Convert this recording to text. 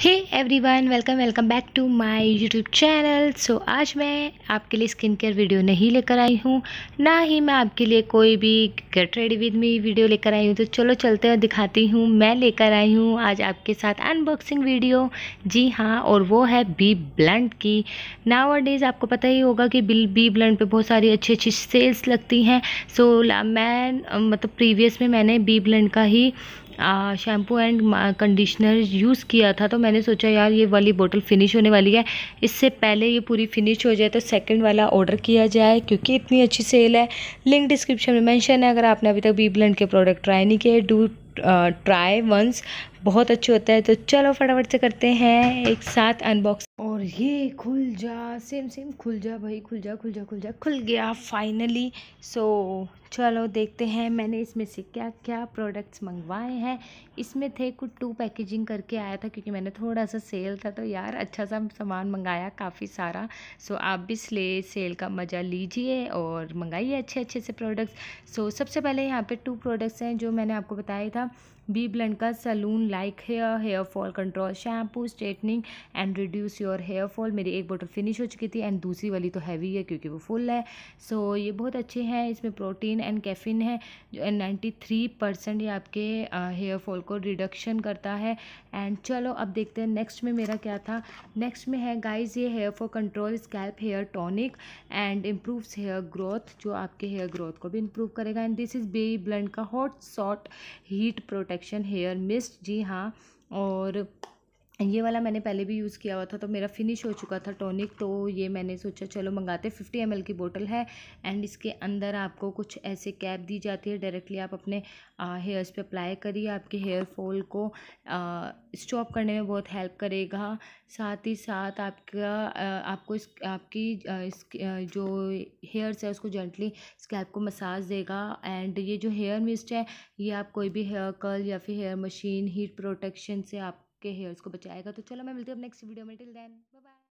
hey one welcome welcome back to my YouTube channel so आज मैं आपके लिए स्किन केयर वीडियो नहीं लेकर आई हूँ ना ही मैं आपके लिए कोई भी get ready with me video लेकर आई हूँ तो चलो चलते हैं दिखाती हूँ मैं लेकर आई हूँ आज आपके साथ अनबॉक्सिंग वीडियो जी हाँ और वो है बी ब्लंट की नाव डेज आपको पता ही होगा कि बिल बी ब्लंट पर बहुत सारी अच्छी अच्छी सेल्स लगती हैं सो so, मैं मतलब प्रीवियस में मैंने बी ब्लंट का ही शैम्पू एंड कंडीशनर यूज़ किया था तो मैंने सोचा यार ये वाली बोतल फ़िनिश होने वाली है इससे पहले ये पूरी फिनिश हो जाए तो सेकंड वाला ऑर्डर किया जाए क्योंकि इतनी अच्छी सेल है लिंक डिस्क्रिप्शन में मेंशन है अगर आपने अभी तक बी ब्लेंड के प्रोडक्ट ट्राई नहीं किए डू ट्राई वंस बहुत अच्छे होता है तो चलो फटाफट से करते हैं एक साथ अनबॉक्स और ये खुल जा सेम सेम खुल जा भाई खुल जा खुल जा खुल जा खुल गया फाइनली सो so, चलो देखते हैं मैंने इसमें से क्या क्या प्रोडक्ट्स मंगवाए हैं इसमें थे कुछ टू पैकेजिंग करके आया था क्योंकि मैंने थोड़ा सा सेल था तो यार अच्छा सा सामान मंगाया काफ़ी सारा सो so, आप भी इसलिए सेल का मज़ा लीजिए और मंगाइए अच्छे अच्छे से प्रोडक्ट्स सो so, सबसे पहले यहाँ पर टू प्रोडक्ट्स हैं जो मैंने आपको बताया था बी ब्लंड का salon like hair hair fall control shampoo straightening and reduce your hair fall मेरी एक बोटल फिनिश हो चुकी थी एंड दूसरी वाली तो हैवी है क्योंकि वो फुल है सो so, ये बहुत अच्छे हैं इसमें प्रोटीन एंड कैफिन है जो नाइन्टी थ्री परसेंट ये आपके हेयर फॉल को रिडक्शन करता है एंड चलो अब देखते हैं नेक्स्ट में मेरा क्या था नेक्स्ट में है गाइज ये hair fall control scalp hair tonic and improves hair growth जो आपके हेयर ग्रोथ को भी इम्प्रूव करेगा and this is BBlunt का hot shot heat protection hair mist जी जी हाँ और ये वाला मैंने पहले भी यूज़ किया हुआ था तो मेरा फिनिश हो चुका था टॉनिक तो ये मैंने सोचा चलो मंगाते फिफ्टी एम की बोतल है एंड इसके अंदर आपको कुछ ऐसे कैप दी जाती है डायरेक्टली आप अपने हेयर्स पे अप्लाई करिए आपके हेयर फॉल को स्टॉप करने में बहुत हेल्प करेगा साथ ही साथ आपका आपको इस आपकी इस जो हेयर्स है उसको जेंटली स्कैप को मसाज देगा एंड ये जो हेयर मिस्ट है ये आप कोई भी हेयर कर्ल या फिर हेयर मशीन हीट प्रोटेक्शन से आप के हेयर्स को बचाएगा तो चलो मैं मिलती हूँ नेक्स्ट वीडियो में टिल देन बाय